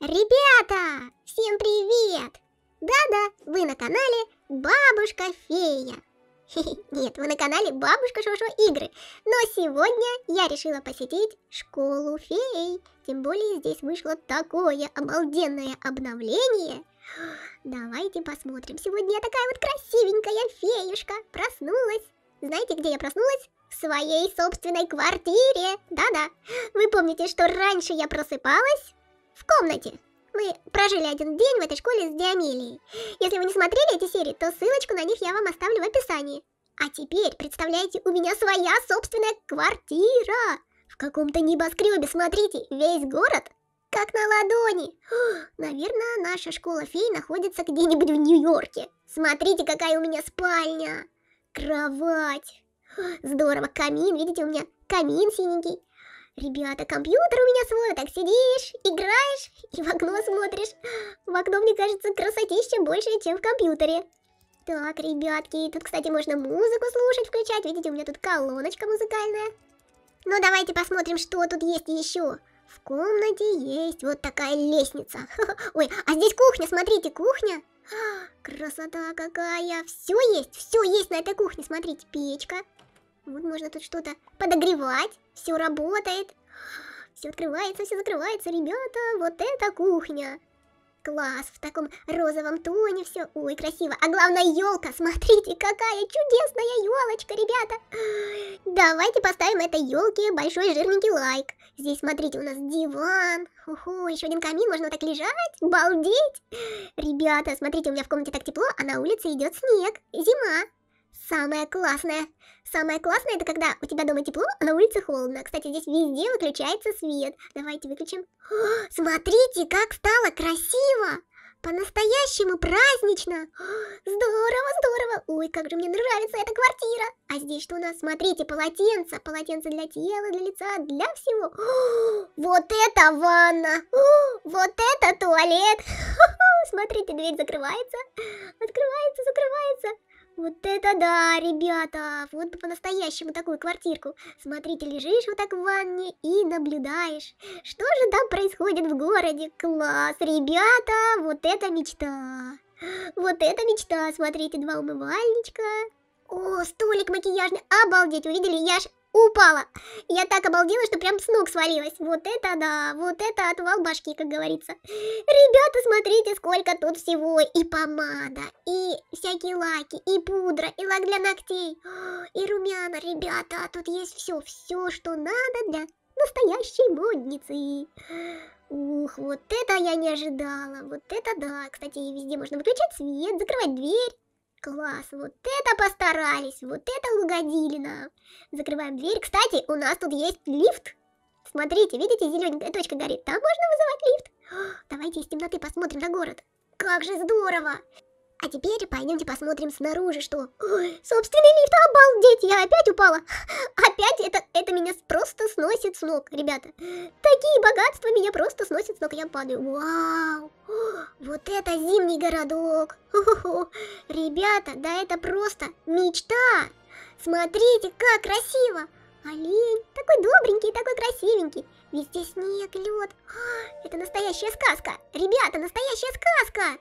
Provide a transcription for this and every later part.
Ребята, всем привет! Да-да, вы на канале Бабушка Фея. Нет, вы на канале Бабушка Шошо Игры. Но сегодня я решила посетить школу фей. Тем более здесь вышло такое обалденное обновление. Давайте посмотрим. Сегодня я такая вот красивенькая феюшка. Проснулась. Знаете, где я проснулась? В своей собственной квартире. Да-да. Вы помните, что раньше я просыпалась в комнате. Мы прожили один день в этой школе с Диамилией. Если вы не смотрели эти серии, то ссылочку на них я вам оставлю в описании. А теперь, представляете, у меня своя собственная квартира. В каком-то небоскребе, смотрите, весь город как на ладони. О, наверное, наша школа фей находится где-нибудь в Нью-Йорке. Смотрите, какая у меня спальня. Кровать. О, здорово, камин, видите, у меня камин синенький. Ребята, компьютер у меня свой, так сидишь, играешь и в окно смотришь. В окно, мне кажется, красотища больше, чем в компьютере. Так, ребятки, тут, кстати, можно музыку слушать, включать. Видите, у меня тут колоночка музыкальная. Ну, давайте посмотрим, что тут есть еще. В комнате есть вот такая лестница. Ой, а здесь кухня, смотрите, кухня. Красота какая. Все есть, все есть на этой кухне. Смотрите, печка. Вот можно тут что-то подогревать. Все работает. Все открывается, все закрывается, ребята, вот это кухня. Класс, в таком розовом тоне все, ой, красиво. А главное, елка, смотрите, какая чудесная елочка, ребята. Давайте поставим этой елке большой жирненький лайк. Здесь, смотрите, у нас диван, уху, еще один камин, можно вот так лежать, балдеть. Ребята, смотрите, у меня в комнате так тепло, а на улице идет снег, зима. Самое классное. Самое классное, это когда у тебя дома тепло, а на улице холодно. Кстати, здесь везде выключается свет. Давайте выключим. О, смотрите, как стало красиво. По-настоящему празднично. О, здорово, здорово. Ой, как же мне нравится эта квартира. А здесь что у нас? Смотрите, полотенце. Полотенце для тела, для лица, для всего. О, вот это ванна. О, вот это туалет. Смотрите, дверь закрывается. Открывается, закрывается. Вот это да, ребята! Вот бы по-настоящему такую квартирку. Смотрите, лежишь вот так в ванне и наблюдаешь. Что же там происходит в городе? Класс, ребята! Вот это мечта! Вот это мечта! Смотрите, два умывальничка. О, столик макияжный. Обалдеть, увидели? Я аж упала. Я так обалдела, что прям с ног свалилась. Вот это да, вот это отвал башки, как говорится. Ребята, смотрите, сколько тут всего. И помада, и всякие лаки, и пудра, и лак для ногтей, и румяна. Ребята, а тут есть все, все, что надо для настоящей модницы. Ух, вот это я не ожидала, вот это да. Кстати, везде можно выключать свет, закрывать дверь. Класс, вот это постарались, вот это угодили нам. Закрываем дверь. Кстати, у нас тут есть лифт. Смотрите, видите, зелененькая точка горит. Там можно вызывать лифт. О, давайте из темноты посмотрим на город. Как же здорово! А теперь пойдемте посмотрим снаружи, что... Ой, собственный лифт, обалдеть, я опять упала. Опять это, это меня просто сносит с ног, ребята. Такие богатства меня просто сносит с ног, я падаю. Вау, вот это зимний городок. хо Ребята, да это просто мечта. Смотрите, как красиво. Олень, такой добренький, такой красивенький. Везде снег, лед. А, это настоящая сказка. Ребята, настоящая сказка.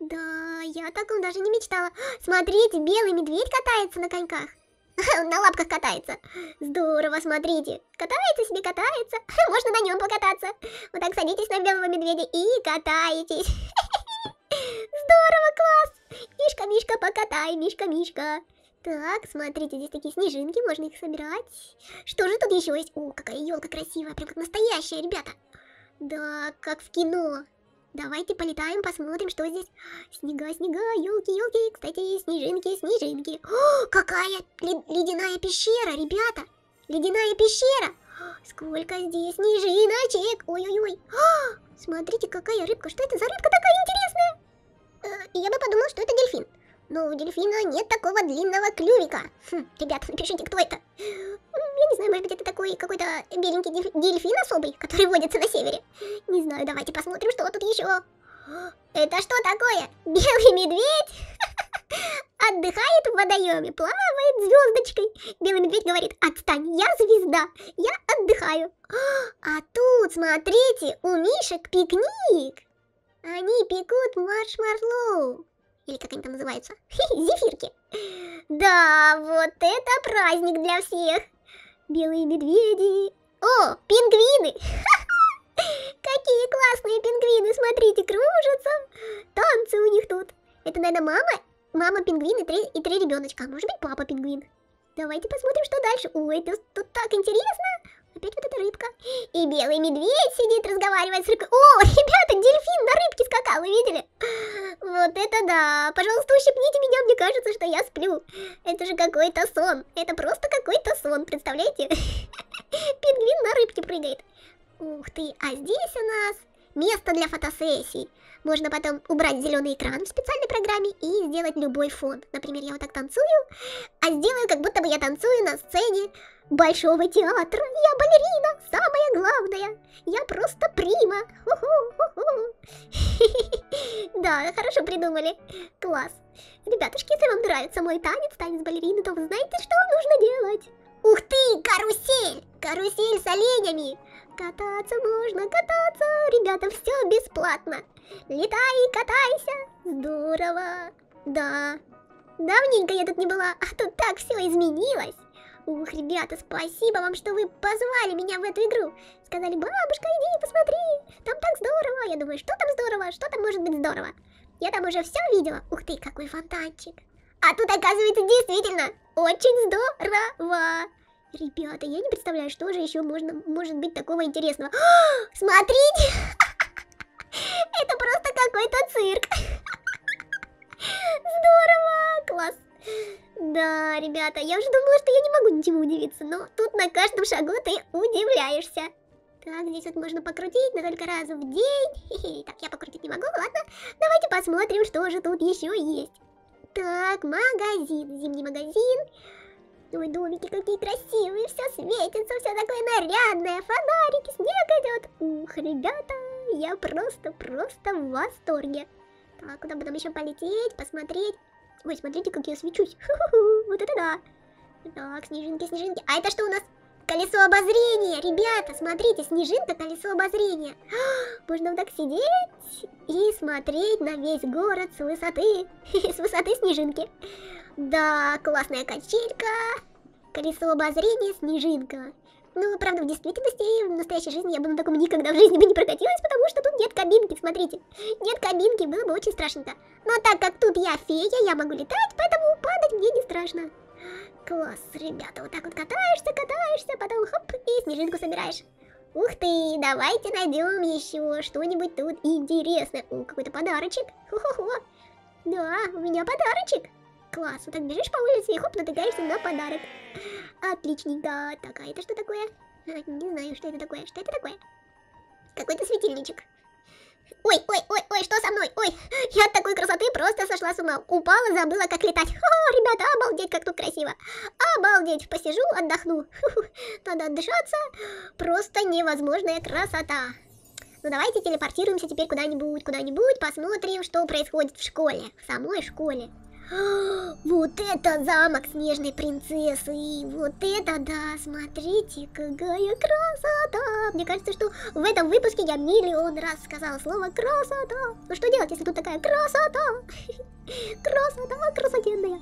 Да, я о таком даже не мечтала. Смотрите, белый медведь катается на коньках. На лапках катается. Здорово, смотрите. Катается себе, катается. Можно на нем покататься. Вот так садитесь на белого медведя и катаетесь. Здорово, класс. Мишка, Мишка, покатай, Мишка, Мишка. Так, смотрите, здесь такие снежинки, можно их собирать. Что же тут еще есть? О, какая елка красивая, прям как настоящая, ребята. Да, как в кино. Давайте полетаем, посмотрим, что здесь. Снега, снега, елки, елки. Кстати, снежинки, снежинки. О, какая ледяная пещера, ребята. Ледяная пещера. Сколько здесь снежиночек. Ой-ой-ой. Смотрите, какая рыбка. Что это за рыбка такая интересная? Э, я бы подумал, что это дельфин. Но у дельфина нет такого длинного клювика. Хм, ребята, напишите, кто это я не знаю, может быть, это такой какой-то беленький дельфин особый, который водится на севере. Не знаю, давайте посмотрим, что тут еще. Это что такое? Белый медведь? Отдыхает в водоеме, плавает звездочкой. Белый медведь говорит, отстань, я звезда, я отдыхаю. А тут, смотрите, у Мишек пикник. Они пекут маршмарлоу. Или как они там называются? Зефирки. Да, вот это праздник для всех. Белые медведи. О, пингвины! Какие классные пингвины, смотрите, кружатся. Танцы у них тут. Это, наверное, мама, мама пингвин и три, и три ребеночка. А может быть, папа пингвин. Давайте посмотрим, что дальше. Ой, это тут так интересно. Опять вот эта рыбка. И белый медведь сидит, разговаривает с рыбкой. О, ребята, дельфин на рыбке скакал, вы видели? Вот это да! Пожалуйста, ущипните меня, мне кажется, что я сплю. Это же какой-то сон. Это просто какой-то сон, представляете? Пингвин на рыбке прыгает. Ух ты, а здесь у нас место для фотосессий. Можно потом убрать зеленый экран в специальной программе и сделать любой фон. Например, я вот так танцую, а сделаю, как будто бы я танцую на сцене Большого театра. Я балерина, самое главное. Я просто прима. Да, хорошо придумали. Класс. Ребятушки, если вам нравится мой танец, танец балерины, то вы знаете, что нужно делать. Ух ты, карусель! Карусель с оленями! Кататься можно, кататься, ребята, все бесплатно. Летай, катайся, здорово. Да, давненько я тут не была, а тут так все изменилось. Ух, ребята, спасибо вам, что вы позвали меня в эту игру. Сказали, бабушка, иди посмотри, там так здорово. Я думаю, что там здорово, что там может быть здорово. Я там уже все видела. Ух ты, какой фонтанчик. А тут, оказывается, действительно очень здорово. Ребята, я не представляю, что же еще можно, может быть такого интересного. смотрите! Это просто какой-то цирк. Здорово! Класс! Да, ребята, я уже думала, что я не могу ничего удивиться, но тут на каждом шагу ты удивляешься. Так, здесь вот можно покрутить, но только раз в день. Так, я покрутить не могу, ладно. Давайте посмотрим, что же тут еще есть. Так, магазин, зимний магазин. Ой, домики какие красивые, все светится, все такое нарядное, фонарики, снег идет. Ух, ребята, я просто, просто в восторге. Так, куда потом еще полететь, посмотреть. Ой, смотрите, как я свечусь. Ху -ху -ху, вот это да. Так, снежинки, снежинки. А это что у нас? Колесо обозрения, ребята, смотрите, снежинка, колесо обозрения. А, можно вот так сидеть и смотреть на весь город с высоты, с высоты снежинки. Да, классная качелька. Колесо обозрения, снежинка. Ну, правда, в действительности, в настоящей жизни я бы на таком никогда в жизни бы не прокатилась, потому что тут нет кабинки, смотрите. Нет кабинки, было бы очень страшненько. Но так как тут я фея, я могу летать, поэтому падать мне не страшно. Класс, ребята, вот так вот катаешься, катаешься, потом хоп, и снежинку собираешь. Ух ты, давайте найдем еще что-нибудь тут интересное. О, какой-то подарочек. Хо-хо-хо. Да, у меня подарочек. Класс, вот так бежишь по улице и хоп, натыкаешься на подарок. Отличненько. Так, а это что такое? А, не знаю, что это такое. Что это такое? Какой-то светильничек. Ой, ой, ой, ой, что со мной? Ой, я от такой красоты просто сошла с ума. Упала, забыла, как летать. О, ребята, обалдеть, как тут красиво. Обалдеть, посижу, отдохну. Надо отдышаться. Просто невозможная красота. Ну давайте телепортируемся теперь куда-нибудь, куда-нибудь, посмотрим, что происходит в школе, в самой школе. Вот это замок снежной принцессы. вот это да, смотрите, какая красота. Мне кажется, что в этом выпуске я миллион раз сказала слово красота. Ну что делать, если тут такая красота? Красота, красотенная.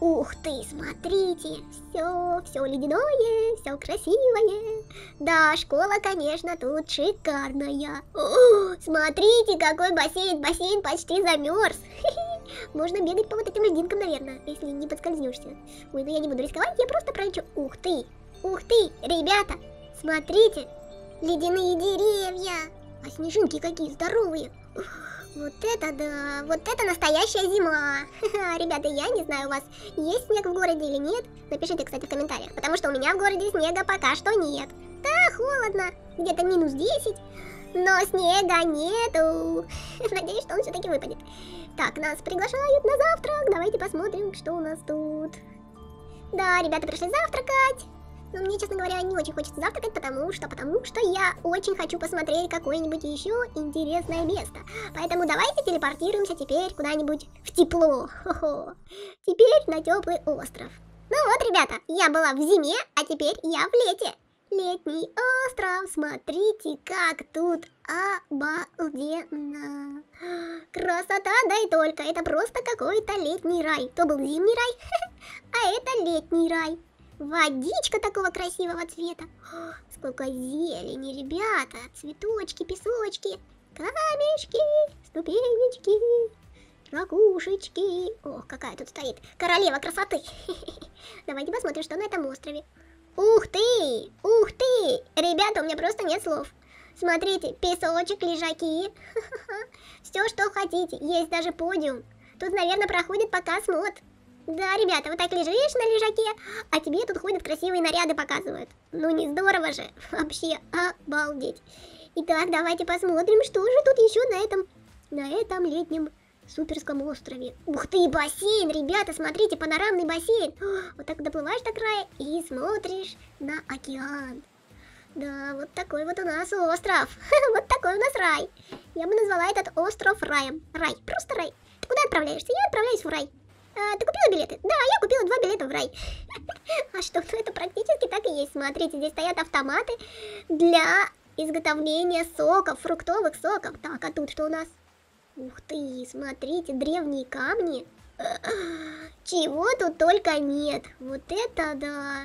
Ух ты, смотрите, все, все ледяное, все красивое. Да, школа, конечно, тут шикарная. О, смотрите, какой бассейн, бассейн почти замерз. Хе -хе. Можно бегать по вот этим льдинкам, наверное, если не подскользнешься. Ой, ну я не буду рисковать, я просто пранчу. Ух ты! Ух ты! Ребята! Смотрите! Ледяные деревья! А снежинки какие здоровые! вот это да! Вот это настоящая зима! ребята, я не знаю, у вас есть снег в городе или нет. Напишите, кстати, в комментариях, потому что у меня в городе снега пока что нет. Да, холодно! Где-то минус 10 но снега нету. Надеюсь, что он все-таки выпадет. Так, нас приглашают на завтрак. Давайте посмотрим, что у нас тут. Да, ребята пришли завтракать. Но мне, честно говоря, не очень хочется завтракать, потому что, потому что я очень хочу посмотреть какое-нибудь еще интересное место. Поэтому давайте телепортируемся теперь куда-нибудь в тепло. Хо -хо. Теперь на теплый остров. Ну вот, ребята, я была в зиме, а теперь я в лете. Летний остров, смотрите, как тут обалденно. Красота, да и только, это просто какой-то летний рай. То был зимний рай, а это летний рай. Водичка такого красивого цвета. сколько зелени, ребята. Цветочки, песочки, камешки, ступенечки, ракушечки. Ох, какая тут стоит королева красоты. Давайте посмотрим, что на этом острове. Ух ты! Ух ты! Ребята, у меня просто нет слов. Смотрите, песочек, лежаки. Все, что хотите. Есть даже подиум. Тут, наверное, проходит показ мод. Да, ребята, вот так лежишь на лежаке, а тебе тут ходят красивые наряды показывают. Ну не здорово же. Вообще, обалдеть. Итак, давайте посмотрим, что же тут еще на этом, на этом летнем суперском острове. Ух ты, бассейн, ребята, смотрите, панорамный бассейн. вот так доплываешь до края и смотришь на океан. Да, вот такой вот у нас остров. вот такой у нас рай. Я бы назвала этот остров раем. Рай, просто рай. Ты куда отправляешься? Я отправляюсь в рай. А, ты купила билеты? Да, я купила два билета в рай. а что, ну это практически так и есть. Смотрите, здесь стоят автоматы для изготовления соков, фруктовых соков. Так, а тут что у нас? Ух ты, смотрите, древние камни. Чего тут только нет. Вот это да.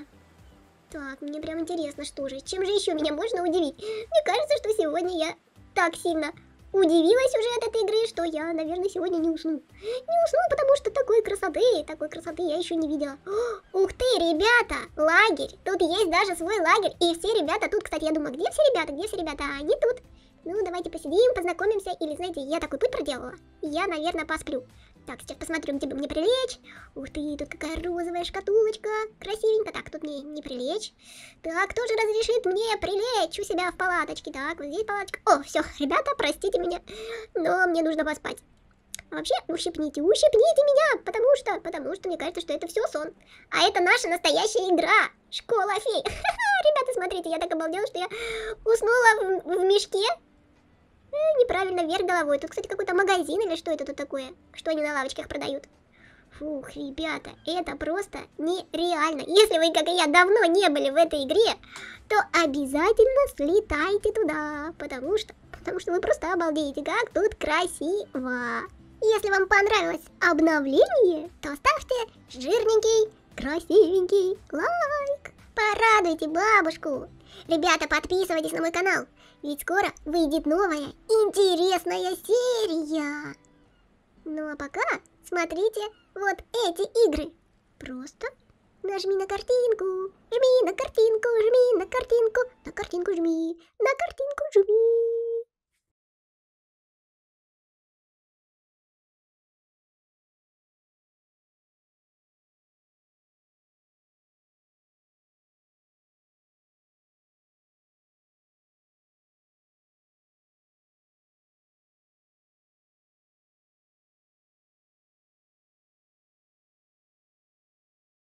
Так, мне прям интересно, что же, чем же еще меня можно удивить? Мне кажется, что сегодня я так сильно удивилась уже от этой игры, что я, наверное, сегодня не усну. Не усну, потому что такой красоты, такой красоты я еще не видела. ух ты, ребята, лагерь. Тут есть даже свой лагерь. И все ребята тут, кстати, я думаю, где все ребята, где все ребята? они тут. Ну, давайте посидим, познакомимся. Или, знаете, я такой путь проделала. я, наверное, посплю. Так, сейчас посмотрю, где бы мне прилечь. Ух ты, тут какая розовая шкатулочка. Красивенько. Так, тут мне не прилечь. Так, кто же разрешит мне прилечь у себя в палаточке? Так, вот здесь палаточка. О, все, ребята, простите меня, но мне нужно поспать. вообще, ущипните, ущипните меня, потому что, потому что мне кажется, что это все сон. А это наша настоящая игра. Школа фей. Ребята, смотрите, я так обалдела, что я уснула в, в мешке Э, неправильно, вверх головой. Тут, кстати, какой-то магазин или что это тут такое? Что они на лавочках продают? Фух, ребята, это просто нереально. Если вы, как и я, давно не были в этой игре, то обязательно слетайте туда, потому что, потому что вы просто обалдеете, как тут красиво. Если вам понравилось обновление, то ставьте жирненький, красивенький лайк. Порадуйте бабушку. Ребята, подписывайтесь на мой канал. Ведь скоро выйдет новая интересная серия. Ну а пока смотрите вот эти игры. Просто нажми на картинку, жми на картинку, жми на картинку, на картинку жми, на картинку.